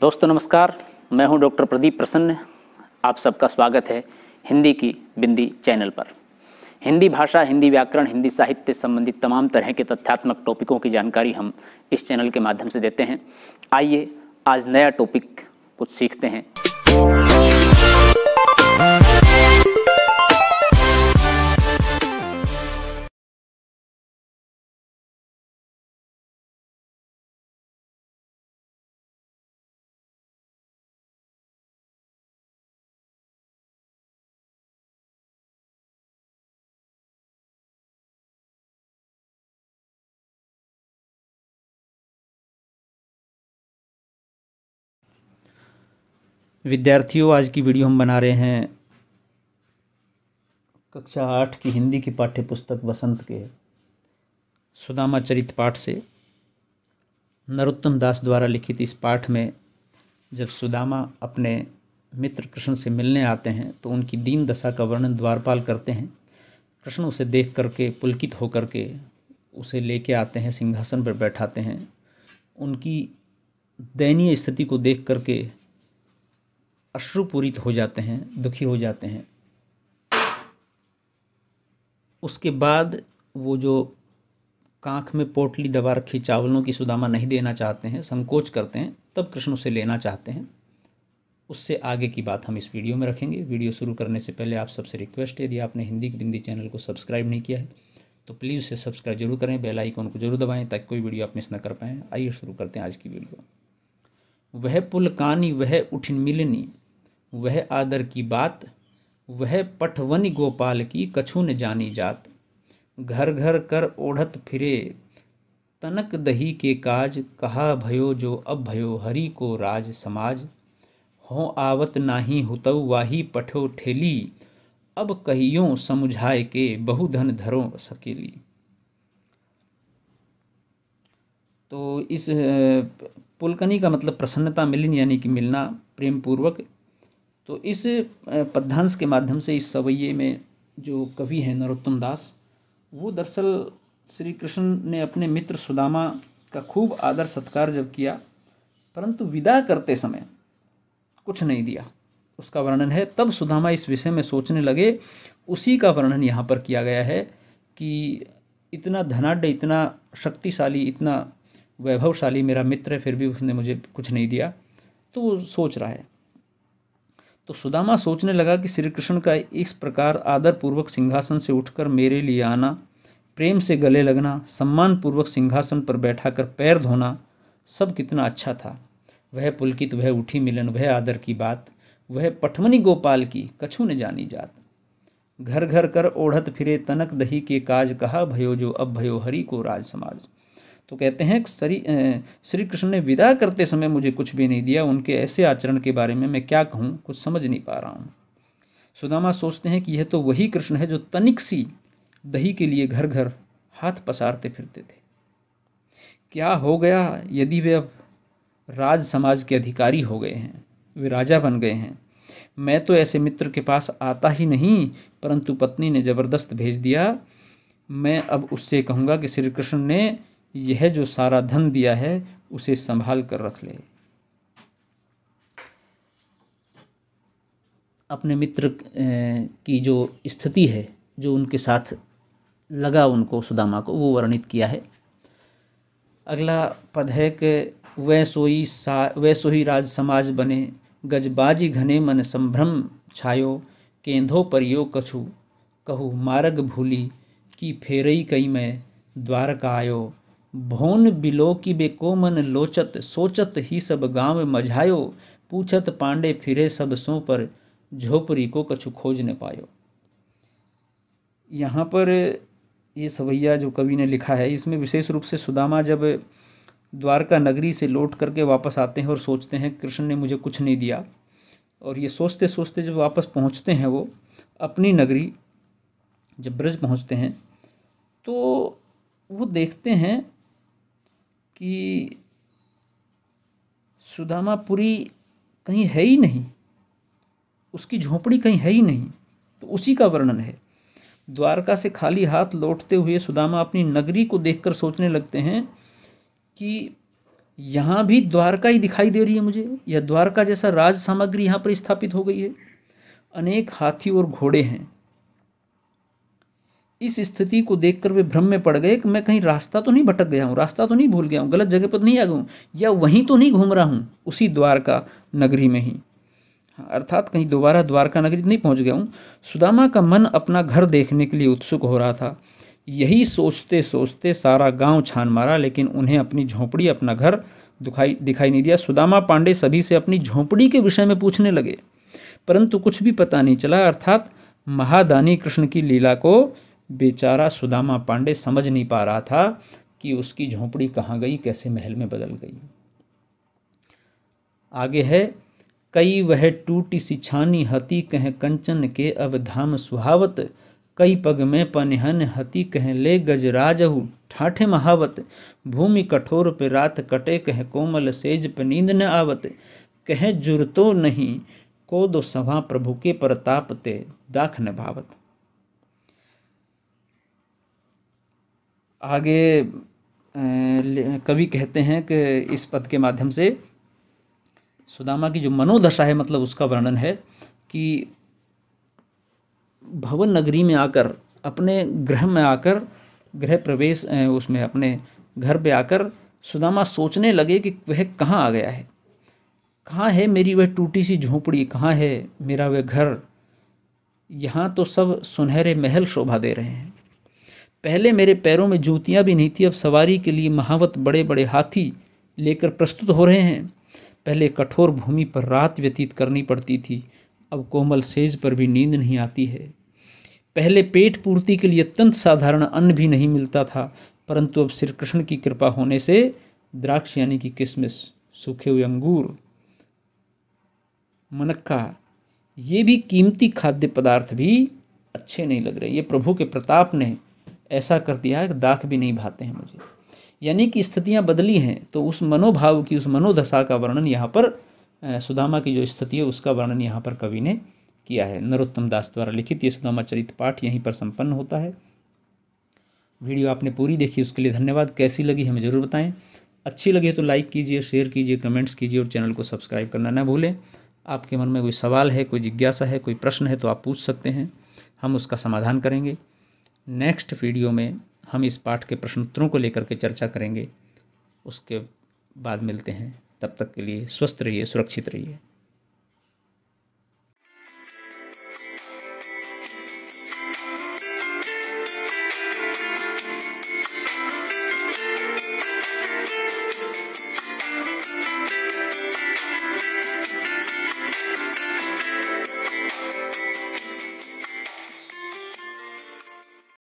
दोस्तों नमस्कार मैं हूं डॉक्टर प्रदीप प्रसन्न आप सबका स्वागत है हिंदी की बिंदी चैनल पर हिंदी भाषा हिंदी व्याकरण हिंदी साहित्य संबंधित तमाम तरह के तथ्यात्मक टॉपिकों की जानकारी हम इस चैनल के माध्यम से देते हैं आइए आज नया टॉपिक कुछ सीखते हैं विद्यार्थियों आज की वीडियो हम बना रहे हैं कक्षा आठ की हिंदी की पाठ्य पुस्तक बसंत के सुदामा चरित पाठ से नरोत्तम दास द्वारा लिखित इस पाठ में जब सुदामा अपने मित्र कृष्ण से मिलने आते हैं तो उनकी दीन दशा का वर्णन द्वारपाल करते हैं कृष्ण उसे देख करके पुलकित होकर के उसे लेके आते हैं सिंहासन पर बैठाते हैं उनकी दयनीय स्थिति को देख करके अश्रुपूरित हो जाते हैं दुखी हो जाते हैं उसके बाद वो जो कांख में पोटली दबा रखी चावलों की सुदामा नहीं देना चाहते हैं संकोच करते हैं तब कृष्ण उसे लेना चाहते हैं उससे आगे की बात हम इस वीडियो में रखेंगे वीडियो शुरू करने से पहले आप सबसे रिक्वेस्ट है यदि आपने हिंदी बिंदी चैनल को सब्सक्राइब नहीं किया है तो प्लीज़ उसे सब्सक्राइब जरूर करें बेल आइकॉन को जरूर दबाएं ताकि कोई वीडियो आप मिस न कर पाएँ आइए शुरू करते हैं आज की वीडियो वह पुल कानी वह उठिन मिलनी वह आदर की बात वह पठवन गोपाल की कछु न जानी जात घर घर कर ओढ़त फिरे तनक दही के काज कहा भयो जो अब भयो हरि को राज समाज हो आवत नाही हुतऊ वाही पठो ठेली अब कहियो समुझाए के बहुधन धरो सकेली तो इस पुलकनी का मतलब प्रसन्नता मिलन यानी कि मिलना प्रेम पूर्वक तो इस पद्धांश के माध्यम से इस सवैये में जो कवि हैं नरोत्तम दास वो दरअसल श्री कृष्ण ने अपने मित्र सुदामा का खूब आदर सत्कार जब किया परंतु विदा करते समय कुछ नहीं दिया उसका वर्णन है तब सुदामा इस विषय में सोचने लगे उसी का वर्णन यहाँ पर किया गया है कि इतना धनाढ़ इतना शक्तिशाली इतना वैभवशाली मेरा मित्र है फिर भी उसने मुझे कुछ नहीं दिया तो वो सोच रहा है तो सुदामा सोचने लगा कि श्री कृष्ण का इस प्रकार आदरपूर्वक सिंहासन से उठकर मेरे लिए आना प्रेम से गले लगना सम्मानपूर्वक सिंहासन पर बैठाकर पैर धोना सब कितना अच्छा था वह पुलकित वह उठी मिलन वह आदर की बात वह पठमनी गोपाल की कछु ने जानी जात घर घर कर ओढ़त फिरे तनक दही के काज कहा भयो जो अब भयो हरि को राज समाज तो कहते हैं श्री श्री कृष्ण ने विदा करते समय मुझे कुछ भी नहीं दिया उनके ऐसे आचरण के बारे में मैं क्या कहूँ कुछ समझ नहीं पा रहा हूँ सुदामा सोचते हैं कि यह तो वही कृष्ण है जो तनिक सी दही के लिए घर घर हाथ पसारते फिरते थे क्या हो गया यदि वे अब राज समाज के अधिकारी हो गए हैं वे राजा बन गए हैं मैं तो ऐसे मित्र के पास आता ही नहीं परंतु पत्नी ने ज़बरदस्त भेज दिया मैं अब उससे कहूँगा कि श्री कृष्ण ने यह जो सारा धन दिया है उसे संभाल कर रख ले अपने मित्र की जो स्थिति है जो उनके साथ लगा उनको सुदामा को वो वर्णित किया है अगला पद है कि वह सोई सा वह सोई राज समाज बने गजबाजी घने मन संभ्रम छायो केंधो पर यो कछु कहु मार्ग भूली कि फेरई कई मैं द्वारका आयो भोन बिलो की बे कोमन लोचत सोचत ही सब गांव मझायो पूछत पांडे फिरे सब सो पर झोपड़ी को कछु खोज न पायो यहाँ पर ये सवैया जो कवि ने लिखा है इसमें विशेष रूप से सुदामा जब द्वारका नगरी से लौट करके वापस आते हैं और सोचते हैं कृष्ण ने मुझे कुछ नहीं दिया और ये सोचते सोचते जब वापस पहुँचते हैं वो अपनी नगरी जब ब्रज पहुँचते हैं तो वो देखते हैं कि सुदामापुरी कहीं है ही नहीं उसकी झोपड़ी कहीं है ही नहीं तो उसी का वर्णन है द्वारका से खाली हाथ लौटते हुए सुदामा अपनी नगरी को देखकर सोचने लगते हैं कि यहाँ भी द्वारका ही दिखाई दे रही है मुझे या द्वारका जैसा राज सामग्री यहाँ पर स्थापित हो गई है अनेक हाथी और घोड़े हैं इस स्थिति को देखकर वे भ्रम में पड़ गए कि मैं कहीं रास्ता तो नहीं भटक गया हूँ रास्ता तो नहीं भूल गया हूँ गलत जगह पर तो नहीं आ गया हूँ या वहीं तो नहीं घूम रहा हूँ उसी द्वारका नगरी में ही हाँ, अर्थात कहीं दोबारा द्वारका नगरी नहीं पहुँच गया हूँ सुदामा का मन अपना घर देखने के लिए उत्सुक हो रहा था यही सोचते सोचते सारा गांव छान मारा लेकिन उन्हें अपनी झोंपड़ी अपना घर दिखाई दिखाई नहीं दिया सुदामा पांडे सभी से अपनी झोंपड़ी के विषय में पूछने लगे परंतु कुछ भी पता नहीं चला अर्थात महादानी कृष्ण की लीला को बेचारा सुदामा पांडे समझ नहीं पा रहा था कि उसकी झोंपड़ी कहाँ गई कैसे महल में बदल गई आगे है कई वह टूटी सिछानी हती कह कंचन के अब धाम सुहावत कई पग में पनहन हती कह ले गजराजहू ठाठे महावत भूमि कठोर पे रात कटे कह कोमल सेज पे नींद न आवत कह जुरतो नहीं को दो सभा प्रभु के प्रताप ते दाख न भावत आगे कवि कहते हैं कि इस पद के माध्यम से सुदामा की जो मनोदशा है मतलब उसका वर्णन है कि भवन नगरी में आकर अपने गृह में आकर गृह प्रवेश उसमें अपने घर पे आकर सुदामा सोचने लगे कि वह कहाँ आ गया है कहाँ है मेरी वह टूटी सी झोंपड़ी कहाँ है मेरा वह घर यहाँ तो सब सुनहरे महल शोभा दे रहे हैं पहले मेरे पैरों में जूतियाँ भी नहीं थी अब सवारी के लिए महावत बड़े बड़े हाथी लेकर प्रस्तुत हो रहे हैं पहले कठोर भूमि पर रात व्यतीत करनी पड़ती थी अब कोमल सेज पर भी नींद नहीं आती है पहले पेट पूर्ति के लिए अत्यंत साधारण अन्न भी नहीं मिलता था परंतु अब श्री कृष्ण की कृपा होने से द्राक्ष यानी कि किशमिश सूखे हुए अंगूर मनक्का ये भी कीमती खाद्य पदार्थ भी अच्छे नहीं लग रहे ये प्रभु के प्रताप ने ऐसा कर दिया है दाख भी नहीं भाते हैं मुझे यानी कि स्थितियाँ बदली हैं तो उस मनोभाव की उस मनोदशा का वर्णन यहाँ पर सुदामा की जो स्थिति है उसका वर्णन यहाँ पर कवि ने किया है नरोत्तम दास द्वारा लिखित ये सुदामा चरित पाठ यहीं पर संपन्न होता है वीडियो आपने पूरी देखी उसके लिए धन्यवाद कैसी लगी हमें ज़रूर बताएं अच्छी लगी तो लाइक कीजिए शेयर कीजिए कमेंट्स कीजिए और चैनल को सब्सक्राइब करना ना भूलें आपके मन में कोई सवाल है कोई जिज्ञासा है कोई प्रश्न है तो आप पूछ सकते हैं हम उसका समाधान करेंगे नेक्स्ट वीडियो में हम इस पाठ के प्रश्नोत्तरों को लेकर के चर्चा करेंगे उसके बाद मिलते हैं तब तक के लिए स्वस्थ रहिए सुरक्षित रहिए